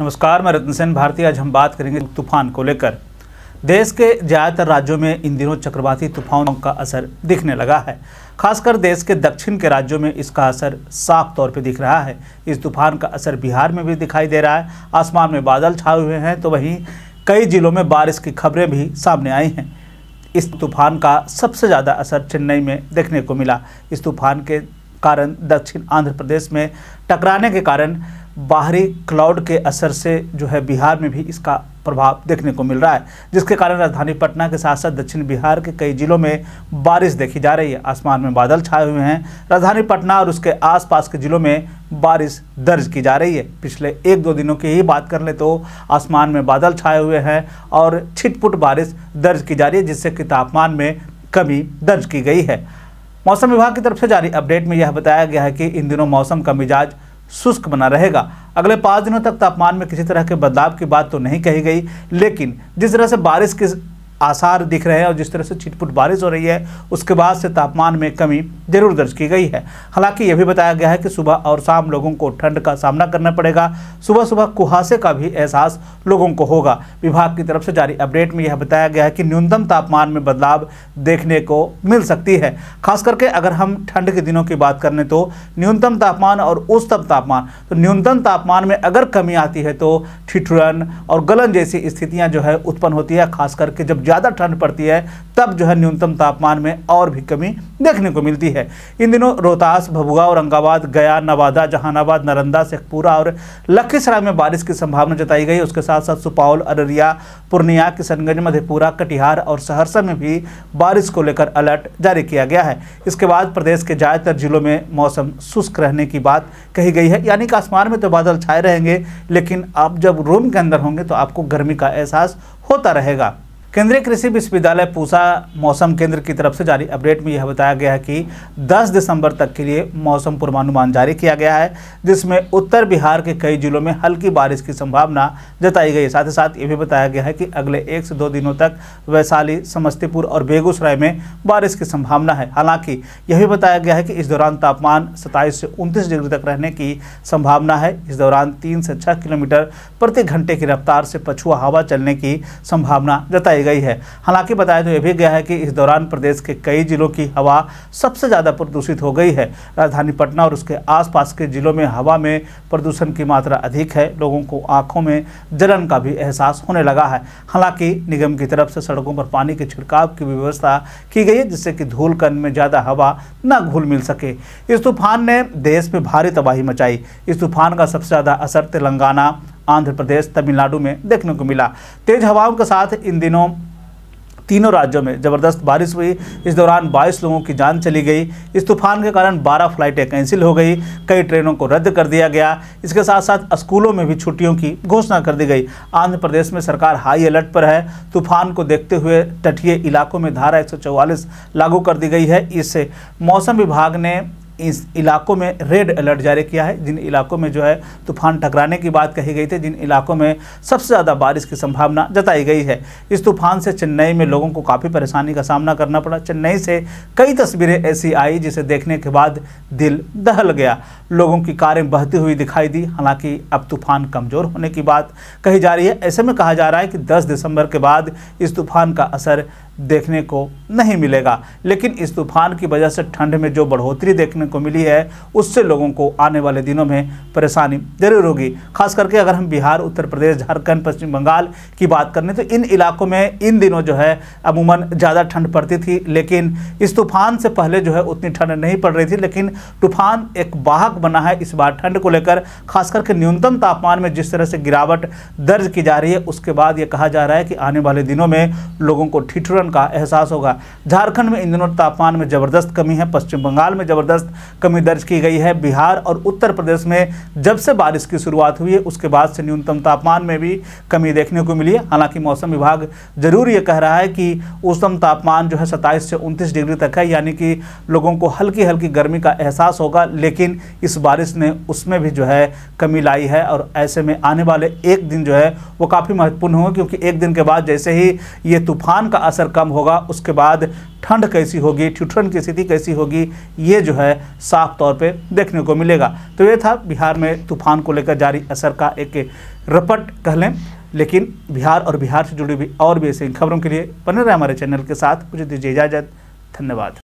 नमस्कार मैं रतन सेन भारती आज हम बात करेंगे तूफान को लेकर देश के ज़्यादातर राज्यों में इन दिनों चक्रवाती तूफानों का असर दिखने लगा है खासकर देश के दक्षिण के राज्यों में इसका असर साफ तौर पर दिख रहा है इस तूफान का असर बिहार में भी दिखाई दे रहा है आसमान में बादल छाए हुए हैं तो वहीं कई जिलों में बारिश की खबरें भी सामने आई हैं इस तूफान का सबसे ज़्यादा असर चेन्नई में देखने को मिला इस तूफान के कारण दक्षिण आंध्र प्रदेश में टकराने के कारण बाहरी क्लाउड के असर से जो है बिहार में भी इसका प्रभाव देखने को मिल रहा है जिसके कारण राजधानी पटना के साथ साथ दक्षिण बिहार के कई जिलों में बारिश देखी जा रही है आसमान में बादल छाए हुए हैं राजधानी पटना और उसके आसपास के जिलों में बारिश दर्ज की जा रही है पिछले एक दो दिनों की ही बात कर ले तो आसमान में बादल छाए हुए हैं और छिटपुट बारिश दर्ज की जा रही है जिससे कि तापमान में कमी दर्ज की गई है मौसम विभाग की तरफ से जारी अपडेट में यह बताया गया है कि इन दिनों मौसम का मिजाज शुष्क बना रहेगा अगले पाँच दिनों तक तापमान में किसी तरह के बदलाव की बात तो नहीं कही गई लेकिन जिस तरह से बारिश की आसार दिख रहे हैं और जिस तरह से छिटपुट बारिश हो रही है उसके बाद से तापमान में कमी जरूर दर्ज की गई है हालांकि यह भी बताया गया है कि सुबह और शाम लोगों को ठंड का सामना करना पड़ेगा सुबह सुबह कुहासे का भी एहसास लोगों को होगा विभाग की तरफ से जारी अपडेट में यह बताया गया है कि न्यूनतम तापमान में बदलाव देखने को मिल सकती है खास करके अगर हम ठंड के दिनों की बात करें तो न्यूनतम तापमान और उच्चतम तापमान तो न्यूनतम तापमान में अगर कमी आती है तो ठिठुरन और गलन जैसी स्थितियाँ जो है उत्पन्न होती है खास करके जब ज़्यादा ठंड पड़ती है तब जो है न्यूनतम तापमान में और भी कमी देखने को मिलती है इन दिनों रोहतास भभुआ औरंगाबाद गया नवादा जहानाबाद नालंदा शेखपुरा और लखीसराय में बारिश की संभावना जताई गई उसके साथ साथ सुपौल अररिया पूर्णिया किशनगंज मधेपुरा कटिहार और सहरसा में भी बारिश को लेकर अलर्ट जारी किया गया है इसके बाद प्रदेश के ज़्यादातर जिलों में मौसम शुष्क रहने की बात कही गई है यानी कि आसमान में तो बादल छाए रहेंगे लेकिन आप जब रूम के अंदर होंगे तो आपको गर्मी का एहसास होता रहेगा केंद्रीय कृषि विश्वविद्यालय पूसा मौसम केंद्र की तरफ से जारी अपडेट में यह बताया गया है कि 10 दिसंबर तक के लिए मौसम पूर्वानुमान जारी किया गया है जिसमें उत्तर बिहार के कई जिलों में हल्की बारिश की संभावना जताई गई है साथ ही साथ ये भी बताया गया है कि अगले एक से दो दिनों तक वैशाली समस्तीपुर और बेगूसराय में बारिश की संभावना है हालांकि यह भी बताया गया है कि इस दौरान तापमान सत्ताईस से उनतीस डिग्री तक रहने की संभावना है इस दौरान तीन से छः किलोमीटर प्रति घंटे की रफ्तार से पछुआ हवा चलने की संभावना जताई गई है हालांकि बताया तो यह भी गया है कि इस दौरान प्रदेश के कई जिलों की हवा सबसे ज़्यादा प्रदूषित हो गई है राजधानी पटना और उसके आसपास के जिलों में हवा में प्रदूषण की मात्रा अधिक है लोगों को आंखों में जलन का भी एहसास होने लगा है हालांकि निगम की तरफ से सड़कों पर पानी के छिड़काव की व्यवस्था की गई है जिससे कि धूल कन में ज़्यादा हवा न घुल मिल सके इस तूफान ने देश में भारी तबाही मचाई इस तूफान का सबसे ज़्यादा असर तेलंगाना आंध्र प्रदेश तमिलनाडु में देखने को मिला तेज हवाओं के साथ इन दिनों तीनों राज्यों में ज़बरदस्त बारिश हुई इस दौरान बाईस लोगों की जान चली गई इस तूफान के कारण 12 फ्लाइटें कैंसिल हो गई कई ट्रेनों को रद्द कर दिया गया इसके साथ साथ स्कूलों में भी छुट्टियों की घोषणा कर दी गई आंध्र प्रदेश में सरकार हाई अलर्ट पर है तूफान को देखते हुए तटीय इलाकों में धारा एक लागू कर दी गई है इससे मौसम विभाग ने इस इलाकों में रेड अलर्ट जारी किया है जिन इलाकों में जो है तूफान टकराने की बात कही गई थी जिन इलाकों में सबसे ज़्यादा बारिश की संभावना जताई गई है इस तूफान से चेन्नई में लोगों को काफ़ी परेशानी का सामना करना पड़ा चेन्नई से कई तस्वीरें ऐसी आई जिसे देखने के बाद दिल दहल गया लोगों की कारें बहती हुई दिखाई दी हालांकि अब तूफान कमज़ोर होने की बात कही जा रही है ऐसे में कहा जा रहा है कि दस दिसंबर के बाद इस तूफान का असर देखने को नहीं मिलेगा लेकिन इस तूफान की वजह से ठंड में जो बढ़ोतरी देखने को मिली है उससे लोगों को आने वाले दिनों में परेशानी जरूर होगी खास करके अगर हम बिहार उत्तर प्रदेश झारखंड पश्चिम बंगाल की बात करें तो इन इलाकों में इन दिनों जो है अमूमन ज़्यादा ठंड पड़ती थी लेकिन इस तूफान से पहले जो है उतनी ठंड नहीं पड़ रही थी लेकिन तूफान एक बाहक बना है इस बार ठंड को लेकर खास करके न्यूनतम तापमान में जिस तरह से गिरावट दर्ज की जा रही है उसके बाद ये कहा जा रहा है कि आने वाले दिनों में लोगों को ठिठुरन ठंडापन का एहसास होगा झारखंड में इन दिनों तापमान में ज़बरदस्त कमी है पश्चिम बंगाल में ज़बरदस्त कमी दर्ज की गई है बिहार और उत्तर प्रदेश में जब से बारिश की शुरुआत हुई है उसके बाद से न्यूनतम तापमान में भी कमी देखने को मिली है हालांकि मौसम विभाग जरूर ये कह रहा है कि उत्तम तापमान जो है सत्ताईस से उनतीस डिग्री तक है यानी कि लोगों को हल्की हल्की गर्मी का एहसास होगा लेकिन इस बारिश ने उसमें भी जो है कमी लाई है और ऐसे में आने वाले एक दिन जो है वो काफ़ी महत्वपूर्ण होंगे क्योंकि एक दिन के बाद जैसे ही ये तूफान का असर कम होगा उसके बाद ठंड कैसी होगी ठिठन की स्थिति कैसी होगी ये जो है साफ तौर पे देखने को मिलेगा तो ये था बिहार में तूफान को लेकर जारी असर का एक रपट कह लें लेकिन बिहार और बिहार से जुड़ी हुई और भी ऐसी खबरों के लिए बने रहे हमारे चैनल के साथ मुझे दीजिए इजाज़त धन्यवाद